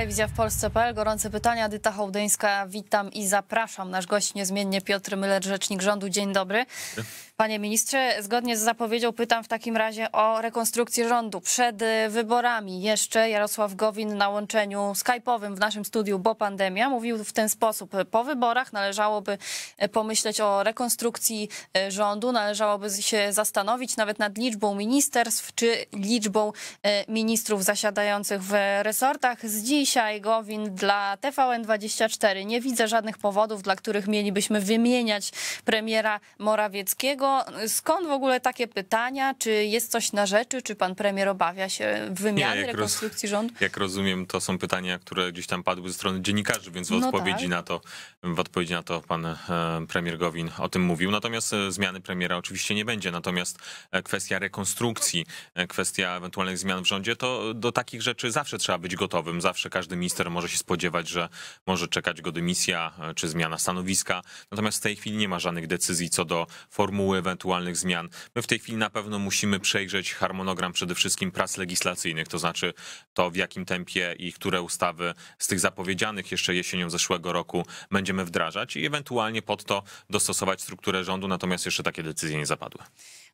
Telewizja w Polsce.pl, gorące pytania, Dyta Hołdyńska, witam i zapraszam. Nasz gość niezmiennie Piotr Myler, rzecznik rządu. Dzień dobry. Panie ministrze, zgodnie z zapowiedzią pytam w takim razie o rekonstrukcję rządu. Przed wyborami jeszcze Jarosław Gowin na łączeniu skype'owym w naszym studiu, bo pandemia, mówił w ten sposób. Po wyborach należałoby e, pomyśleć o rekonstrukcji e, rządu, należałoby się zastanowić nawet nad liczbą ministerstw czy liczbą e, ministrów zasiadających w resortach. Z dziś dzisiaj Gowin dla TVN24. Nie widzę żadnych powodów, dla których mielibyśmy wymieniać premiera Morawieckiego. Skąd w ogóle takie pytania? Czy jest coś na rzeczy? Czy pan premier obawia się wymiany, Nie, rekonstrukcji roz, rządu? Jak rozumiem, to są pytania, które gdzieś tam padły ze strony dziennikarzy, więc w, no odpowiedzi, tak. na to, w odpowiedzi na to pan e, premier Gowin o tym mówił. Natomiast e, zmiany premiera oczywiście nie będzie. Natomiast e, kwestia rekonstrukcji, kwestia ewentualnych zmian w rządzie, to do takich rzeczy zawsze trzeba być gotowym. Zawsze każdy każdy minister może się spodziewać, że może czekać go dymisja e, czy zmiana stanowiska. Natomiast w tej chwili nie ma żadnych decyzji co do formuły ewentualnych zmian. My w tej chwili na pewno musimy przejrzeć harmonogram przede wszystkim prac legislacyjnych, to znaczy to w jakim tempie i które ustawy z tych zapowiedzianych jeszcze jesienią zeszłego roku będziemy wdrażać i ewentualnie pod to dostosować strukturę rządu, natomiast jeszcze takie decyzje nie zapadły.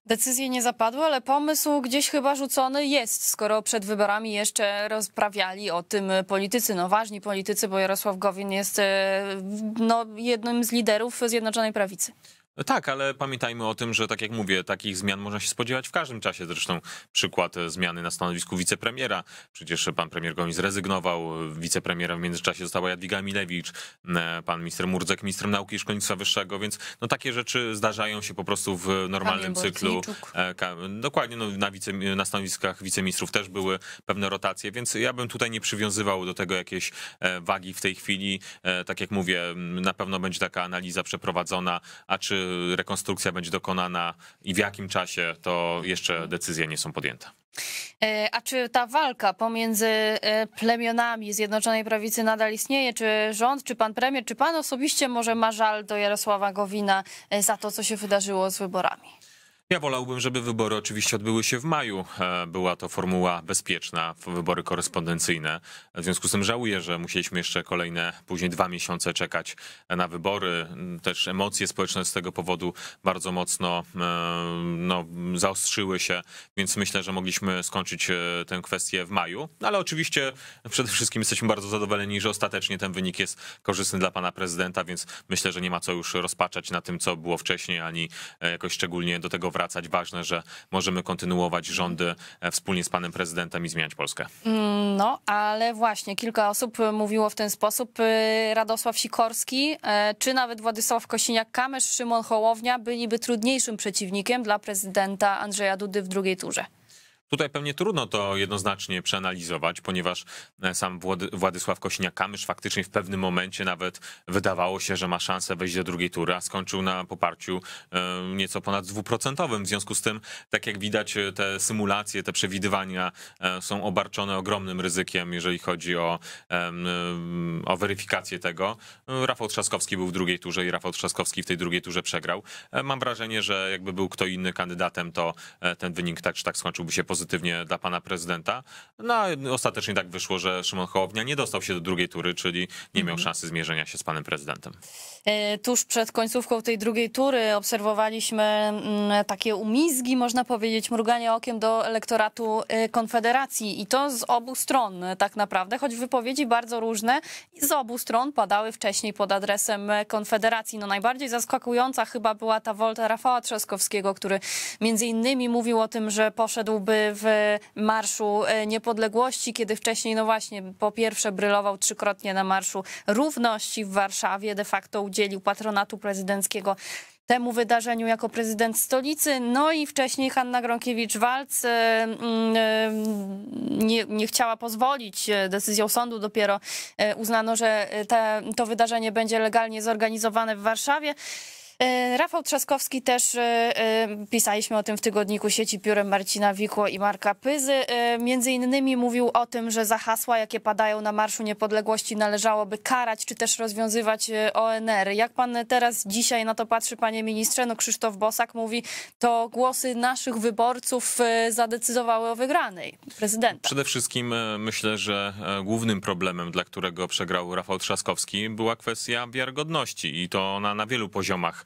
Decyzje nie zapadły, ale pomysł gdzieś chyba rzucony jest, skoro przed wyborami jeszcze rozprawiali o tym politycy, no ważni politycy, bo Jarosław Gowin jest e, no, jednym z liderów Zjednoczonej Prawicy. No tak, ale pamiętajmy o tym, że tak jak mówię, takich zmian można się spodziewać w każdym czasie. Zresztą przykład zmiany na stanowisku wicepremiera. Przecież pan premier Goń zrezygnował, wicepremiera w międzyczasie została Jadwiga Milewicz, e, pan minister Murdzek ministrem nauki i szkolnictwa wyższego, więc no takie rzeczy zdarzają się po prostu w normalnym cyklu. E, dokładnie, no, na, wice, na stanowiskach wiceministrów też były pewne rotacje, więc ja bym tutaj nie przywiązywał do tego jakiejś e, wagi w tej chwili. Tak jak mówię, na pewno będzie taka analiza przeprowadzona, a czy Y, rekonstrukcja będzie dokonana i w jakim czasie, to jeszcze decyzje nie są podjęte. E, a czy ta walka pomiędzy e, plemionami Zjednoczonej Prawicy nadal istnieje? Czy rząd, czy pan premier, czy pan osobiście może ma żal do Jarosława Gowina e, za to, co się wydarzyło z wyborami? Ja wolałbym, żeby wybory oczywiście odbyły się w maju. E, była to formuła bezpieczna, wybory korespondencyjne. E, w związku z tym żałuję, że musieliśmy jeszcze kolejne, później dwa miesiące czekać e, na wybory. Mm, też emocje społeczne z tego powodu bardzo mocno no, zaostrzyły się, więc myślę, że mogliśmy skończyć tę kwestię w maju. No, ale oczywiście przede wszystkim jesteśmy bardzo zadowoleni, że ostatecznie ten wynik jest korzystny dla pana prezydenta, więc myślę, że nie ma co już rozpaczać na tym, co było wcześniej, ani jakoś szczególnie do tego wracać. Ważne, że możemy kontynuować rządy e, wspólnie z panem prezydentem i zmieniać Polskę. Mm, no, ale właśnie kilka osób mówiło w ten sposób. E, Radosław Sikorski, e, czy nawet Władysław Kosiniak-Kamysz, Szymon Hołownia byliby trudniejszym przeciwnikiem dla prezydenta Andrzeja Dudy w drugiej turze. Tutaj pewnie trudno to jednoznacznie przeanalizować, ponieważ e, sam Władysław Kośniak-Kamysz faktycznie w pewnym momencie nawet wydawało się, że ma szansę wejść do drugiej tury, a skończył na poparciu e, nieco ponad dwuprocentowym. W związku z tym, tak jak widać, e, te symulacje, te przewidywania są obarczone ogromnym ryzykiem, jeżeli chodzi o, o weryfikację tego. Rafał Trzaskowski był w drugiej turze i Rafał Trzaskowski w tej drugiej turze przegrał. Mam wrażenie, że jakby był kto inny kandydatem, to ten wynik tak czy tak skończyłby się pozytywnie pozytywnie dla pana prezydenta. No a ostatecznie tak wyszło, że Szymon Hołownia nie dostał się do drugiej tury, czyli nie miał mhm. szansy zmierzenia się z panem prezydentem. E, tuż przed końcówką tej drugiej tury obserwowaliśmy mm, takie umizgi, można powiedzieć, mruganie okiem do elektoratu e, Konfederacji i to z obu stron tak naprawdę, choć wypowiedzi bardzo różne z obu stron padały wcześniej pod adresem e, Konfederacji. No najbardziej zaskakująca chyba była ta wolta Rafała Trzaskowskiego, który między innymi mówił o tym, że poszedłby w Marszu e, Niepodległości, kiedy wcześniej, no właśnie, po pierwsze brylował trzykrotnie na Marszu Równości w Warszawie, de facto udzielił patronatu prezydenckiego temu wydarzeniu jako prezydent stolicy. No i wcześniej Hanna Gronkiewicz-Walc e, mm, e, nie, nie, chciała pozwolić decyzją sądu. Dopiero uznano, że te, to wydarzenie będzie legalnie zorganizowane w Warszawie. E, Rafał Trzaskowski też e, e, pisaliśmy o tym w tygodniku sieci piórem Marcina Wikło i Marka Pyzy. Między innymi mówił o tym, że za hasła, jakie padają na Marszu Niepodległości, należałoby karać czy też rozwiązywać ONR. Jak pan teraz dzisiaj na to patrzy, panie ministrze? No Krzysztof Bosak mówi, to głosy naszych wyborców zadecydowały o wygranej prezydenta. Przede wszystkim myślę, że głównym problemem, dla którego przegrał Rafał Trzaskowski, była kwestia wiarygodności i to ona na wielu poziomach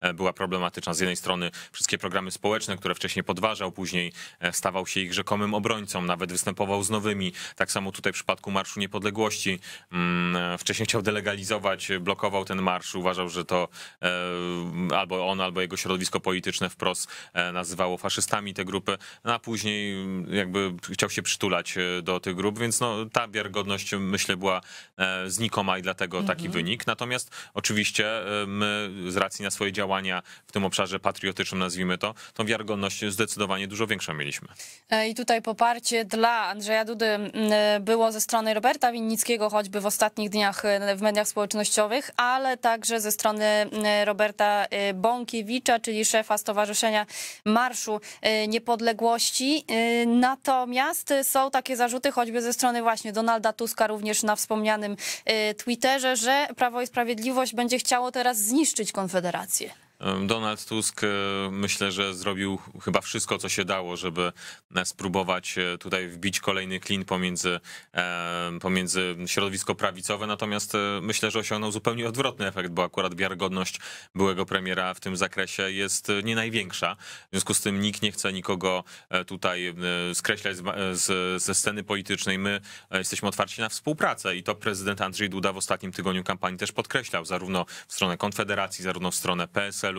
E, była problematyczna. Z jednej strony wszystkie programy społeczne, które wcześniej podważał, później e, stawał się ich rzekomym obrońcą, nawet występował z nowymi. Tak samo tutaj w przypadku Marszu Niepodległości. Mm, e, wcześniej chciał delegalizować, blokował ten marsz, uważał, że to albo on, albo jego środowisko polityczne wprost nazywało faszystami te grupy, no a później mm, jakby chciał się przytulać do tych grup, więc no, ta wiarygodność myślę była znikoma i dlatego taki mhm. wynik. Natomiast oczywiście my z racji na swoje działania działania w tym obszarze patriotycznym, nazwijmy to, tą wiarygodność zdecydowanie dużo większą mieliśmy. E, I tutaj poparcie dla Andrzeja Dudy e, było ze strony Roberta Winnickiego, choćby w ostatnich dniach e, w mediach społecznościowych, ale także ze strony Roberta Bąkiewicza, czyli szefa Stowarzyszenia Marszu Niepodległości. Natomiast są takie zarzuty, choćby ze strony właśnie Donalda Tuska, również na wspomnianym Twitterze, że Prawo i Sprawiedliwość będzie chciało teraz zniszczyć Konfederację. Donald Tusk e, myślę, że zrobił chyba wszystko, co się dało, żeby e, spróbować e, tutaj wbić kolejny klin pomiędzy, pomiędzy środowisko prawicowe, natomiast myślę, że osiągnął zupełnie odwrotny efekt, bo akurat wiarygodność byłego premiera w tym zakresie jest nie największa. W związku z tym nikt nie chce nikogo tutaj skreślać z, ze sceny politycznej. My jesteśmy otwarci na współpracę i to prezydent Andrzej Duda w ostatnim tygodniu kampanii też podkreślał, zarówno w stronę Konfederacji, zarówno w stronę PSL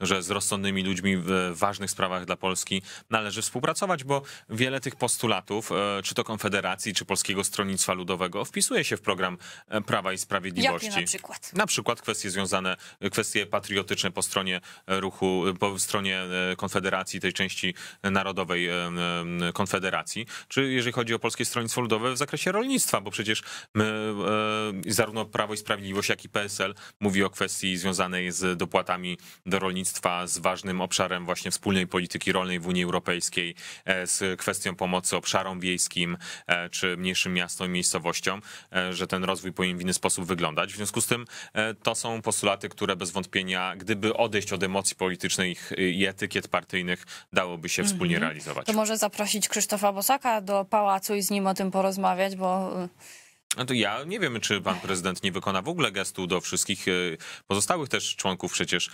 że z rozsądnymi ludźmi w ważnych sprawach dla Polski należy współpracować, bo wiele tych postulatów, e, czy to Konfederacji, czy Polskiego Stronnictwa Ludowego, wpisuje się w program e, Prawa i Sprawiedliwości. Jakie na przykład? Na przykład kwestie związane, kwestie patriotyczne po stronie e, ruchu, po stronie Konfederacji, tej części narodowej Konfederacji, czy jeżeli chodzi o Polskie Stronnictwo Ludowe w zakresie rolnictwa, bo przecież my, zarówno Prawo i Sprawiedliwość, jak i PSL mówi o kwestii związanej z dopłatami do rolnictwa z ważnym obszarem właśnie wspólnej polityki rolnej w Unii Europejskiej, e, z kwestią pomocy obszarom wiejskim e, czy mniejszym miastom i miejscowościom, e, że ten rozwój powinien w inny sposób wyglądać. W związku z tym to są postulaty, które bez wątpienia, gdyby odejść od emocji politycznych i etykiet partyjnych, dałoby się mhm. wspólnie mm -hmm. realizować. To może zaprosić Krzysztofa Bosaka do pałacu i z nim o tym porozmawiać, bo no to ja nie wiem, czy pan prezydent nie wykona w ogóle gestu do wszystkich e, pozostałych też członków przecież,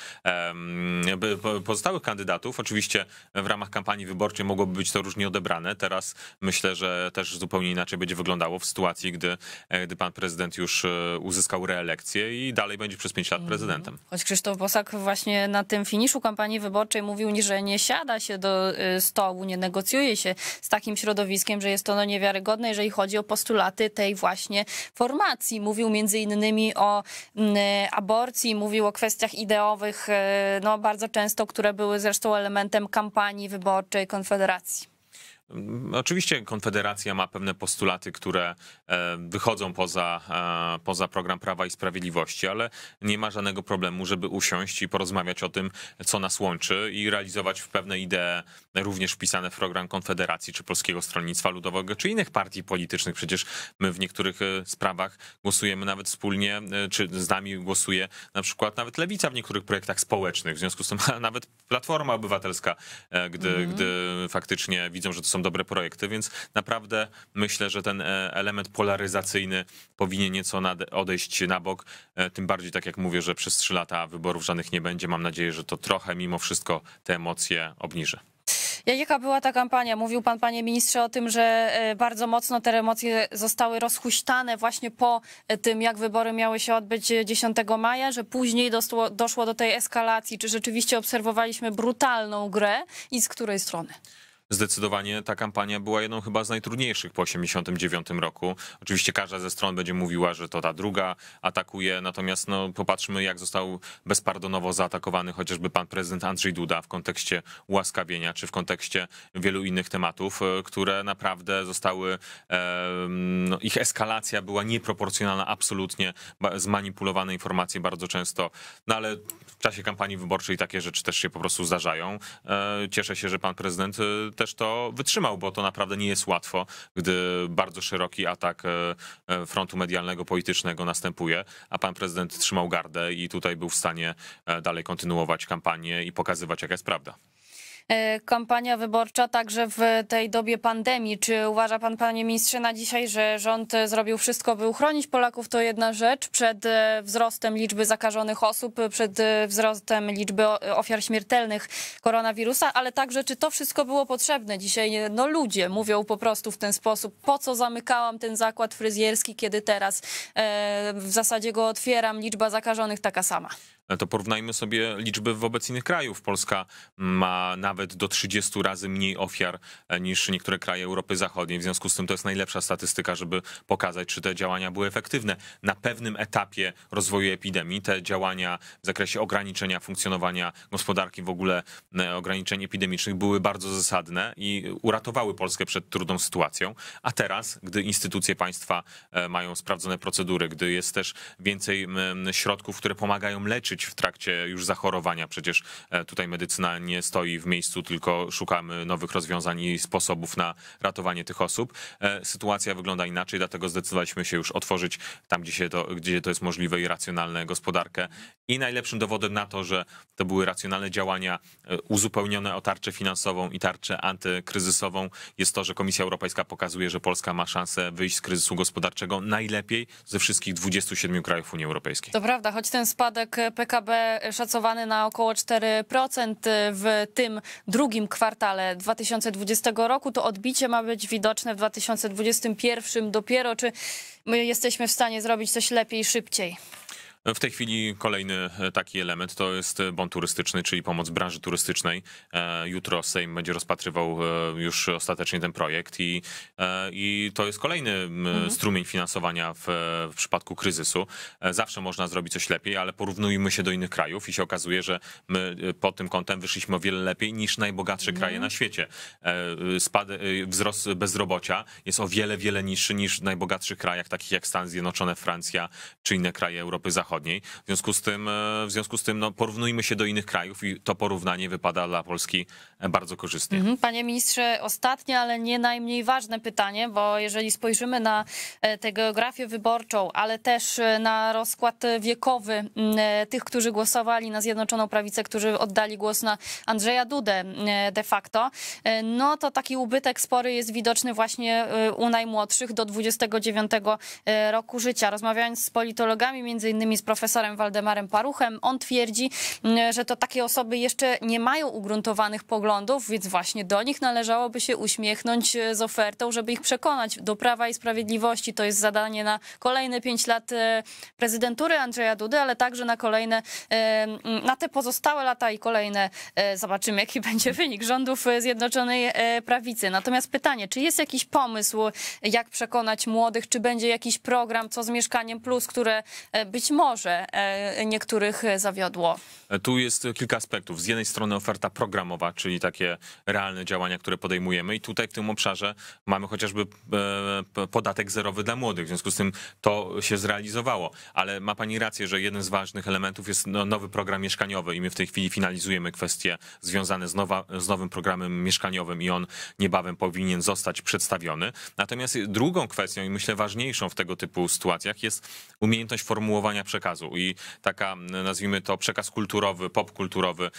pozostałych kandydatów. Oczywiście w ramach kampanii wyborczej mogłoby być to różnie odebrane. Teraz myślę, że też zupełnie inaczej będzie wyglądało w sytuacji, gdy, e, gdy pan prezydent już e, uzyskał reelekcję i dalej będzie przez pięć lat mhm. prezydentem. Choć Krzysztof Bosak właśnie na tym finiszu kampanii wyborczej mówił, że nie siada się do stołu, nie negocjuje się z takim środowiskiem, że jest to no niewiarygodne, jeżeli chodzi o postulaty tej właśnie właśnie formacji. Mówił między innymi o mm, e, aborcji, mówił o kwestiach ideowych, e, no bardzo często, które były zresztą elementem kampanii wyborczej Konfederacji. Mm, oczywiście Konfederacja ma pewne postulaty, które e, wychodzą poza, e, poza program Prawa i Sprawiedliwości, ale nie ma żadnego problemu, żeby usiąść i porozmawiać o tym, co nas łączy i realizować pewne idee również wpisane w program Konfederacji czy Polskiego Stronnictwa Ludowego czy innych partii politycznych. Przecież my w niektórych e, sprawach głosujemy nawet wspólnie, czy z nami głosuje na przykład nawet Lewica w niektórych projektach społecznych. W związku z tym nawet Platforma Obywatelska, gdy, mm. gdy faktycznie widzą, że to są są dobre projekty, więc naprawdę myślę, że ten e, element polaryzacyjny powinien nieco odejść na bok. E, tym bardziej, tak jak mówię, że przez trzy lata wyborów żadnych nie będzie. Mam nadzieję, że to trochę mimo wszystko te emocje obniży. Jaka była ta kampania? Mówił pan, panie ministrze, o tym, że e, bardzo mocno te emocje zostały rozhuśtane właśnie po tym, jak wybory miały się odbyć 10 maja, że później doszło, doszło do tej eskalacji. Czy rzeczywiście obserwowaliśmy brutalną grę i z której strony? zdecydowanie ta kampania była jedną chyba z najtrudniejszych po 89 roku. Oczywiście każda ze stron będzie mówiła, że to ta druga atakuje, natomiast no, popatrzmy jak został bezpardonowo zaatakowany chociażby pan prezydent Andrzej Duda w kontekście ułaskawienia, czy w kontekście wielu innych tematów, e, które naprawdę zostały, e, no, ich eskalacja była nieproporcjonalna, absolutnie zmanipulowane informacje bardzo często, no ale w czasie kampanii wyborczej takie rzeczy też się po prostu zdarzają. E, cieszę się, że pan prezydent też to wytrzymał, bo to naprawdę nie jest łatwo, gdy bardzo szeroki atak e, e, frontu medialnego, politycznego następuje, a pan prezydent trzymał gardę i tutaj był w stanie e, dalej kontynuować kampanię i pokazywać, jaka jest prawda. E, kampania wyborcza także w tej dobie pandemii. Czy uważa pan, panie ministrze, na dzisiaj, że rząd zrobił wszystko, by uchronić Polaków? To jedna rzecz przed e, wzrostem liczby zakażonych osób, przed e, wzrostem liczby ofiar śmiertelnych koronawirusa, ale także czy to wszystko było potrzebne dzisiaj? No ludzie mówią po prostu w ten sposób, po co zamykałam ten zakład fryzjerski, kiedy teraz w zasadzie go otwieram, liczba zakażonych taka sama. No to porównajmy sobie liczby wobec innych krajów. Polska ma nawet do 30 razy mniej ofiar e, niż niektóre kraje Europy Zachodniej. W związku z tym to jest najlepsza statystyka, żeby pokazać, czy te działania były efektywne. Na pewnym etapie rozwoju epidemii te działania w zakresie ograniczenia funkcjonowania gospodarki, w ogóle e, ograniczeń epidemicznych były bardzo zasadne i uratowały Polskę przed trudną sytuacją. A teraz, gdy instytucje państwa e, mają sprawdzone procedury, gdy jest też więcej środków, które pomagają leczyć, leczyć w trakcie już zachorowania. Przecież e, tutaj medycyna nie stoi w miejscu, tylko szukamy nowych rozwiązań i sposobów na ratowanie tych osób. E, sytuacja wygląda inaczej, dlatego zdecydowaliśmy się już otworzyć tam, gdzie, się to, gdzie to jest możliwe i racjonalne gospodarkę. I najlepszym dowodem na to, że to były racjonalne działania e, uzupełnione o tarczę finansową i tarczę antykryzysową jest to, że Komisja Europejska pokazuje, że Polska ma szansę wyjść z kryzysu gospodarczego najlepiej ze wszystkich 27 krajów Unii Europejskiej. To prawda, choć ten spadek PKB PKB szacowany na około 4% w tym drugim kwartale 2020 roku. To odbicie ma być widoczne w 2021 dopiero. Czy my jesteśmy w stanie zrobić coś lepiej, szybciej? W tej chwili kolejny e, taki element to jest bon turystyczny, czyli pomoc branży turystycznej. E, Jutro Sejm będzie rozpatrywał e, już ostatecznie ten projekt i, i to jest kolejny mhm. strumień finansowania w, w przypadku kryzysu. Zawsze można zrobić coś lepiej, ale porównujmy się do innych krajów i się okazuje, że my pod tym kątem wyszliśmy o wiele lepiej niż najbogatsze mhm. kraje na świecie. Spad, wzrost bezrobocia jest o wiele, wiele niższy niż w najbogatszych krajach, takich jak Stany Zjednoczone, Francja czy inne kraje Europy Zachodniej. W związku z tym, e, w związku z tym no, porównujmy się do innych krajów i to porównanie wypada dla Polski e, bardzo korzystnie. Mhm. Panie ministrze, ostatnie, ale nie najmniej ważne pytanie, bo jeżeli spojrzymy na e, tę geografię wyborczą, ale też na rozkład wiekowy mm, tych, którzy głosowali na Zjednoczoną Prawicę, którzy oddali głos na Andrzeja Dudę mm, de facto, no to taki ubytek spory jest widoczny właśnie u najmłodszych do 29 roku życia. Rozmawiając z politologami, między innymi z profesorem Waldemarem Paruchem. On twierdzi, mm, że to takie osoby jeszcze nie mają ugruntowanych poglądów, więc właśnie do nich należałoby się uśmiechnąć e, z ofertą, żeby ich przekonać do Prawa i Sprawiedliwości. To jest zadanie na kolejne pięć lat e, prezydentury Andrzeja Dudy, ale także na kolejne, e, na te pozostałe lata i kolejne zobaczymy, jaki będzie wynik rządów Zjednoczonej Prawicy. Natomiast pytanie, czy jest jakiś pomysł, jak przekonać młodych, czy będzie jakiś program, co z Mieszkaniem Plus, które być może może e, niektórych e, zawiodło? E, tu jest kilka aspektów. Z jednej strony oferta programowa, czyli takie realne działania, które podejmujemy, i tutaj w tym obszarze mamy chociażby podatek zerowy dla młodych, w związku z tym to się zrealizowało. Ale ma Pani rację, że jeden z ważnych elementów jest no, nowy program mieszkaniowy, i my w tej chwili finalizujemy kwestie związane z, nowa, z nowym programem mieszkaniowym, i on niebawem powinien zostać przedstawiony. Natomiast drugą kwestią, i myślę ważniejszą w tego typu sytuacjach, jest umiejętność formułowania przez przekazu i taka, nazwijmy to, przekaz kulturowy, popkulturowy,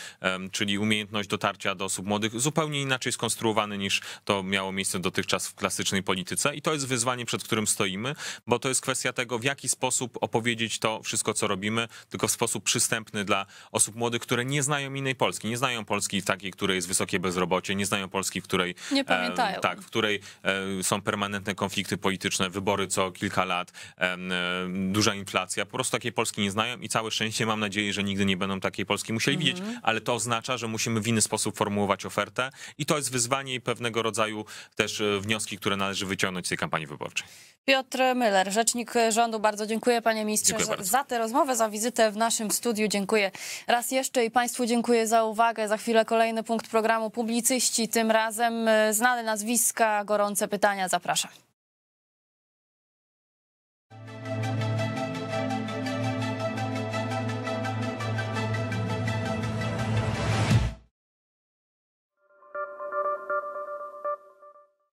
czyli umiejętność dotarcia do osób młodych, zupełnie inaczej skonstruowany niż to miało miejsce dotychczas w klasycznej polityce. I to jest wyzwanie, przed którym stoimy, bo to jest kwestia tego, w jaki sposób opowiedzieć to wszystko, co robimy, tylko w sposób przystępny dla osób młodych, które nie znają innej Polski, nie znają Polski takiej, w której jest wysokie bezrobocie, nie znają Polski, w której... Nie pamiętają. E, tak, w której e, są permanentne konflikty polityczne, wybory co kilka lat, e, duża inflacja, po prostu takie takiej Polski nie znają i całe szczęście mam nadzieję, że nigdy nie będą takiej Polski musieli mhm. widzieć, ale to oznacza, że musimy w inny sposób formułować ofertę i to jest wyzwanie i pewnego rodzaju też e, wnioski, które należy wyciągnąć z tej kampanii wyborczej. Piotr Myller, rzecznik rządu, bardzo dziękuję panie ministrze dziękuję za tę rozmowę, za wizytę w naszym studiu. Dziękuję raz jeszcze i państwu dziękuję za uwagę. Za chwilę kolejny punkt programu publicyści, tym razem e, znane nazwiska, gorące pytania. Zapraszam.